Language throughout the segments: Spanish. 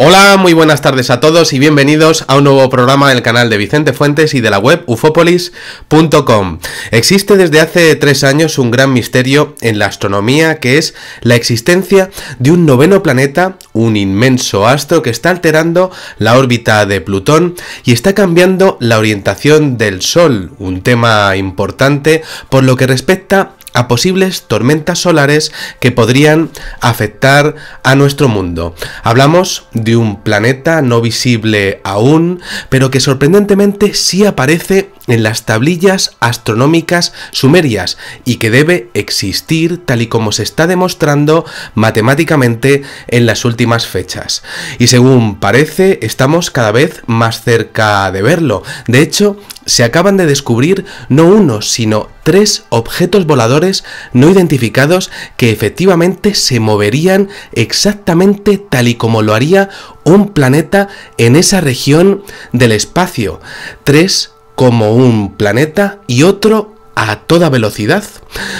Hola, muy buenas tardes a todos y bienvenidos a un nuevo programa del canal de Vicente Fuentes y de la web ufopolis.com. Existe desde hace tres años un gran misterio en la astronomía que es la existencia de un noveno planeta, un inmenso astro que está alterando la órbita de Plutón y está cambiando la orientación del Sol, un tema importante por lo que respecta a posibles tormentas solares que podrían afectar a nuestro mundo. Hablamos de un planeta no visible aún, pero que sorprendentemente sí aparece en las tablillas astronómicas sumerias y que debe existir tal y como se está demostrando matemáticamente en las últimas fechas. Y según parece, estamos cada vez más cerca de verlo. De hecho, se acaban de descubrir no uno, sino tres objetos voladores no identificados que efectivamente se moverían exactamente tal y como lo haría un planeta en esa región del espacio. Tres como un planeta y otro a toda velocidad?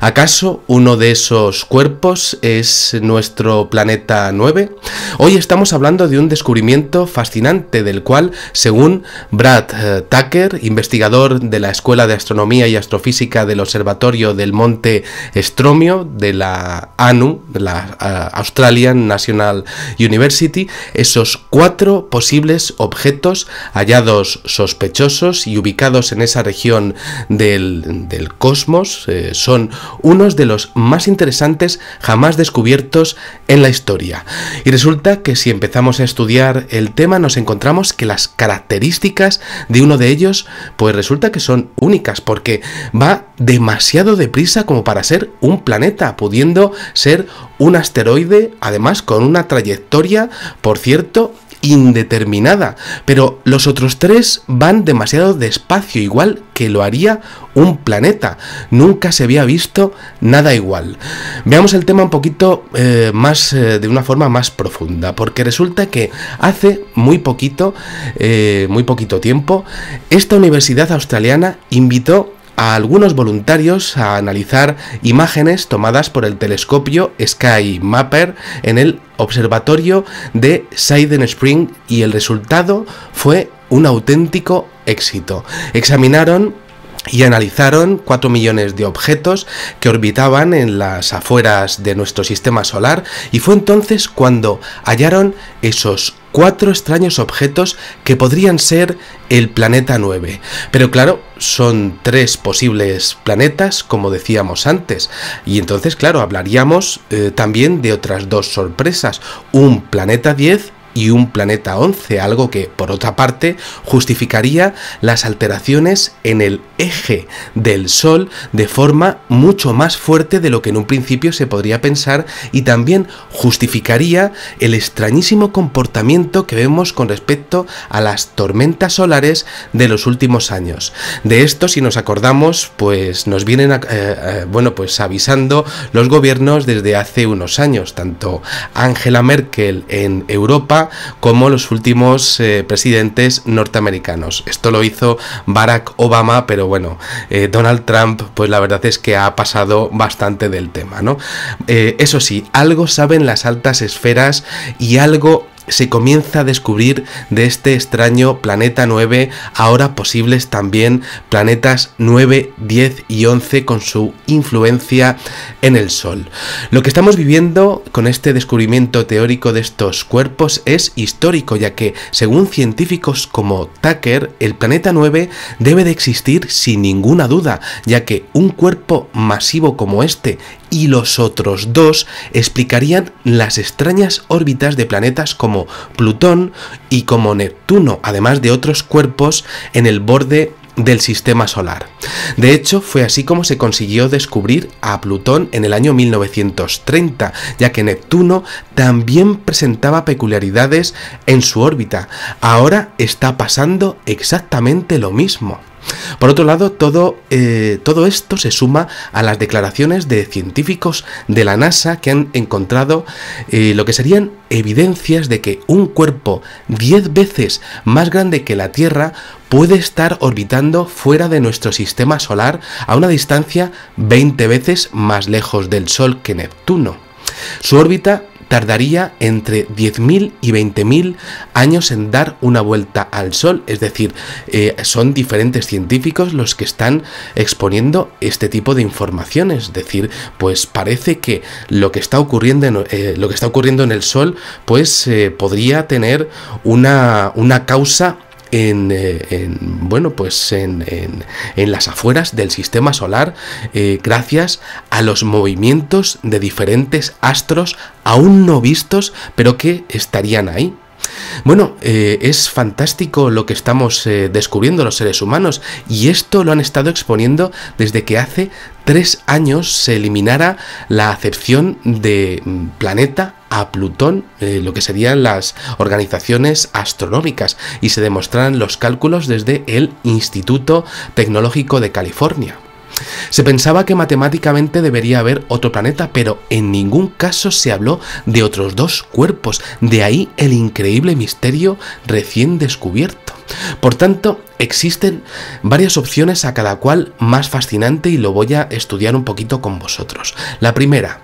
¿Acaso uno de esos cuerpos es nuestro planeta 9? Hoy estamos hablando de un descubrimiento fascinante del cual, según Brad eh, Tucker, investigador de la Escuela de Astronomía y Astrofísica del Observatorio del Monte Stromio de la ANU, de la eh, Australian National University, esos cuatro posibles objetos hallados sospechosos y ubicados en esa región del, del cosmos eh, son unos de los más interesantes jamás descubiertos en la historia. Y resulta que si empezamos a estudiar el tema nos encontramos que las características de uno de ellos pues resulta que son únicas porque va demasiado deprisa como para ser un planeta, pudiendo ser un asteroide, además con una trayectoria, por cierto, indeterminada, pero los otros tres van demasiado despacio, igual que lo haría un planeta. Nunca se había visto nada igual. Veamos el tema un poquito eh, más eh, de una forma más profunda, porque resulta que hace muy poquito, eh, muy poquito tiempo, esta universidad australiana invitó a algunos voluntarios a analizar imágenes tomadas por el telescopio Sky Mapper en el observatorio de Siden Spring y el resultado fue un auténtico éxito. Examinaron y analizaron 4 millones de objetos que orbitaban en las afueras de nuestro sistema solar y fue entonces cuando hallaron esos cuatro extraños objetos que podrían ser el planeta 9. Pero claro, son tres posibles planetas, como decíamos antes. Y entonces, claro, hablaríamos eh, también de otras dos sorpresas, un planeta 10 y un planeta 11, algo que, por otra parte, justificaría las alteraciones en el eje del Sol de forma mucho más fuerte de lo que en un principio se podría pensar y también justificaría el extrañísimo comportamiento que vemos con respecto a las tormentas solares de los últimos años. De esto, si nos acordamos, pues nos vienen, eh, eh, bueno, pues avisando los gobiernos desde hace unos años, tanto Angela Merkel en Europa, como los últimos eh, presidentes norteamericanos. Esto lo hizo Barack Obama, pero bueno, eh, Donald Trump, pues la verdad es que ha pasado bastante del tema, ¿no? Eh, eso sí, algo saben las altas esferas y algo se comienza a descubrir de este extraño planeta 9, ahora posibles también planetas 9, 10 y 11 con su influencia en el Sol. Lo que estamos viviendo con este descubrimiento teórico de estos cuerpos es histórico, ya que según científicos como Tucker, el planeta 9 debe de existir sin ninguna duda, ya que un cuerpo masivo como este y los otros dos explicarían las extrañas órbitas de planetas como Plutón y como Neptuno, además de otros cuerpos en el borde del sistema solar. De hecho, fue así como se consiguió descubrir a Plutón en el año 1930, ya que Neptuno también presentaba peculiaridades en su órbita. Ahora está pasando exactamente lo mismo. Por otro lado, eh, todo, esto se suma a las declaraciones de científicos de la NASA que han encontrado eh, lo que serían evidencias de que un cuerpo 10 veces más grande que la Tierra puede estar orbitando fuera de nuestro sistema solar a una distancia 20 veces más lejos del Sol que Neptuno. Su órbita tardaría entre 10.000 y 20.000 años en dar una vuelta al Sol. Es decir, eh, son diferentes científicos los que están exponiendo este tipo de informaciones. Es decir, pues parece que lo que está ocurriendo en, eh, lo que está ocurriendo en el Sol pues eh, podría tener una, una causa eh, en, bueno, pues en, las afueras del sistema solar eh, gracias a los movimientos de diferentes astros aún no vistos, pero que estarían ahí. Bueno, eh, es fantástico lo que estamos descubriendo los seres humanos y esto lo han estado exponiendo desde que hace tres años se eliminara la acepción de mm, planeta a Plutón eh, lo que serían las organizaciones astronómicas y se demostraran los cálculos desde el Instituto Tecnológico de California. Se pensaba que matemáticamente debería haber otro planeta, pero en ningún caso se habló de otros dos cuerpos, de ahí el increíble misterio recién descubierto. Por tanto, existen varias opciones a cada cual más fascinante y lo voy a estudiar un poquito con vosotros. La primera,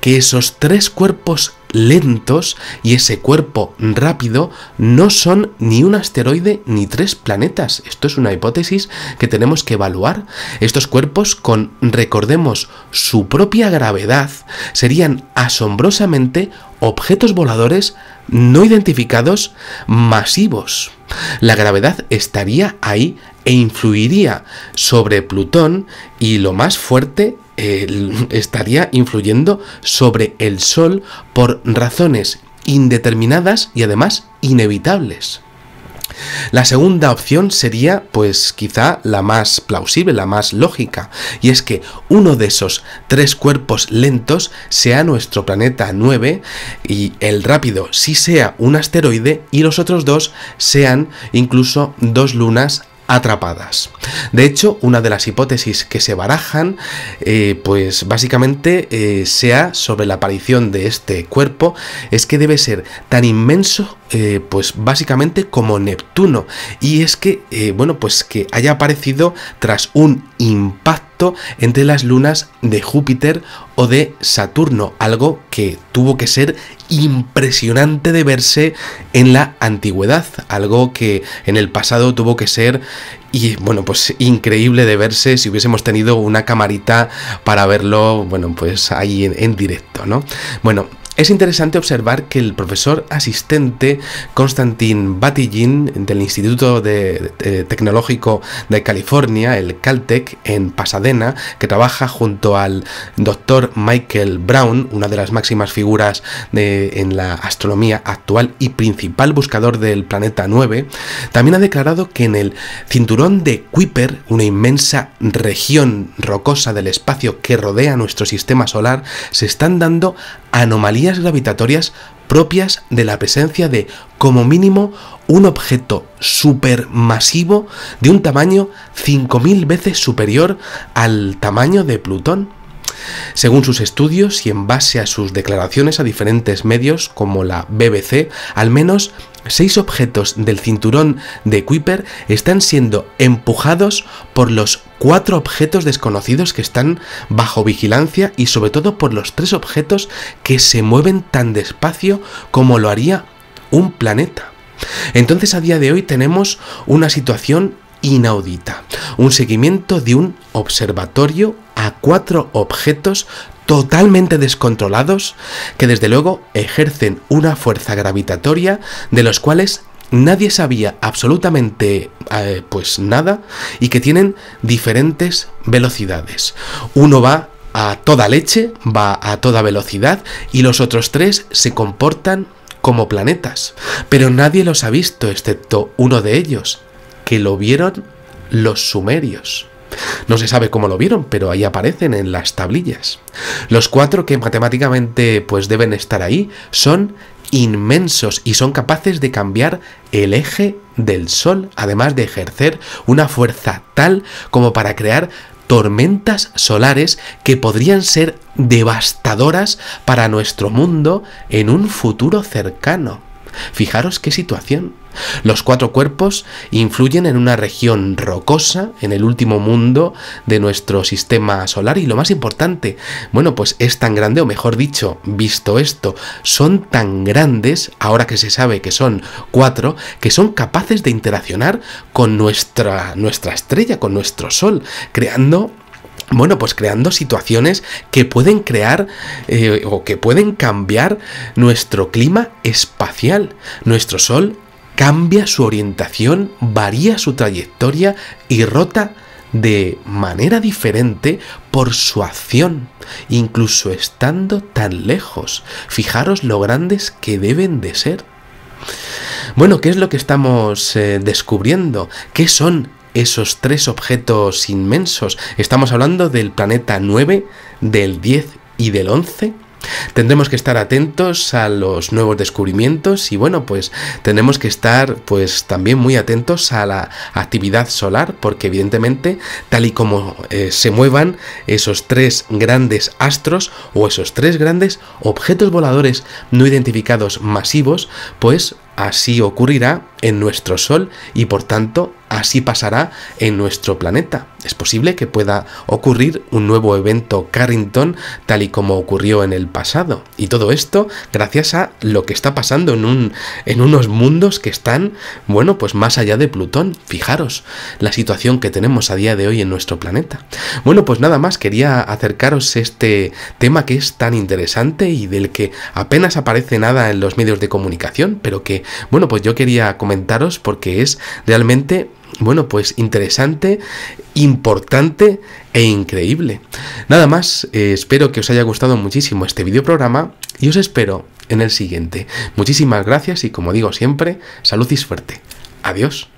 que esos tres cuerpos lentos y ese cuerpo rápido no son ni un asteroide ni tres planetas. Esto es una hipótesis que tenemos que evaluar. Estos cuerpos con, recordemos, su propia gravedad serían asombrosamente objetos voladores no identificados masivos. La gravedad estaría ahí e influiría sobre Plutón y lo más fuerte estaría influyendo sobre el Sol por razones indeterminadas y además inevitables. La segunda opción sería, pues quizá la más plausible, la más lógica, y es que uno de esos tres cuerpos lentos sea nuestro planeta 9 y el rápido sí sea un asteroide y los otros dos sean incluso dos lunas atrapadas. De hecho, una de las hipótesis que se barajan, eh, pues básicamente eh, sea sobre la aparición de este cuerpo, es que debe ser tan inmenso, eh, pues básicamente como Neptuno. Y es que, bueno, pues que haya aparecido tras un impacto entre las lunas de Júpiter o de Saturno, algo que tuvo que ser impresionante de verse en la antigüedad, algo que en el pasado tuvo que ser y bueno, pues increíble de verse si hubiésemos tenido una camarita para verlo, bueno, pues ahí en, en directo, ¿no? Bueno, es interesante observar que el profesor asistente Constantin Batygin del Instituto de, eh, Tecnológico de California, el Caltech, en Pasadena, que trabaja junto al doctor Michael Brown, una de las máximas figuras en la astronomía actual y principal buscador del planeta 9, también ha declarado que en el cinturón de Kuiper, una inmensa región rocosa del espacio que rodea nuestro sistema solar, se están dando anomalías gravitatorias propias de la presencia de, como mínimo, un objeto supermasivo de un tamaño 5.000 veces superior al tamaño de Plutón. Según sus estudios y en base a sus declaraciones a diferentes medios como la BBC, al menos seis objetos del cinturón de Kuiper están siendo empujados por los cuatro objetos desconocidos que están bajo vigilancia y sobre todo por los tres objetos que se mueven tan despacio como lo haría un planeta. Entonces a día de hoy tenemos una situación inaudita, un seguimiento de un observatorio a cuatro objetos totalmente descontrolados que desde luego ejercen una fuerza gravitatoria de los cuales nadie sabía absolutamente eh, pues nada y que tienen diferentes velocidades. Uno va a toda leche, va a toda velocidad y los otros tres se comportan como planetas. Pero nadie los ha visto excepto uno de ellos, que lo vieron los sumerios. No se sabe cómo lo vieron, pero ahí aparecen en las tablillas. Los cuatro que matemáticamente pues deben estar ahí son inmensos y son capaces de cambiar el eje del Sol, además de ejercer una fuerza tal como para crear tormentas solares que podrían ser devastadoras para nuestro mundo en un futuro cercano. Fijaros qué situación. Los cuatro cuerpos influyen en una región rocosa en el último mundo de nuestro sistema solar y lo más importante, bueno, pues es tan grande, o mejor dicho, visto esto, son tan grandes, ahora que se sabe que son cuatro, que son capaces de interaccionar con nuestra, nuestra estrella, con nuestro Sol, creando bueno, pues creando situaciones que pueden crear eh, o que pueden cambiar nuestro clima espacial. Nuestro Sol cambia su orientación, varía su trayectoria y rota de manera diferente por su acción, incluso estando tan lejos. Fijaros lo grandes que deben de ser. Bueno, ¿qué es lo que estamos eh, descubriendo? ¿Qué son esos tres objetos inmensos? Estamos hablando del planeta 9, del 10 y del 11. Tendremos que estar atentos a los nuevos descubrimientos y bueno, pues tenemos que estar pues también muy atentos a la actividad solar porque evidentemente tal y como eh, se muevan esos tres grandes astros o esos tres grandes objetos voladores no identificados masivos, pues así ocurrirá en nuestro Sol y por tanto así pasará en nuestro planeta. Es posible que pueda ocurrir un nuevo evento Carrington tal y como ocurrió en el pasado. Y todo esto gracias a lo que está pasando en, un, en unos mundos que están, bueno, pues más allá de Plutón. Fijaros la situación que tenemos a día de hoy en nuestro planeta. Bueno, pues nada más quería acercaros este tema que es tan interesante y del que apenas aparece nada en los medios de comunicación, pero que bueno, pues yo quería comentaros porque es realmente, bueno, pues interesante, importante e increíble. Nada más, eh, espero que os haya gustado muchísimo este programa y os espero en el siguiente. Muchísimas gracias y como digo siempre, salud y suerte. Adiós.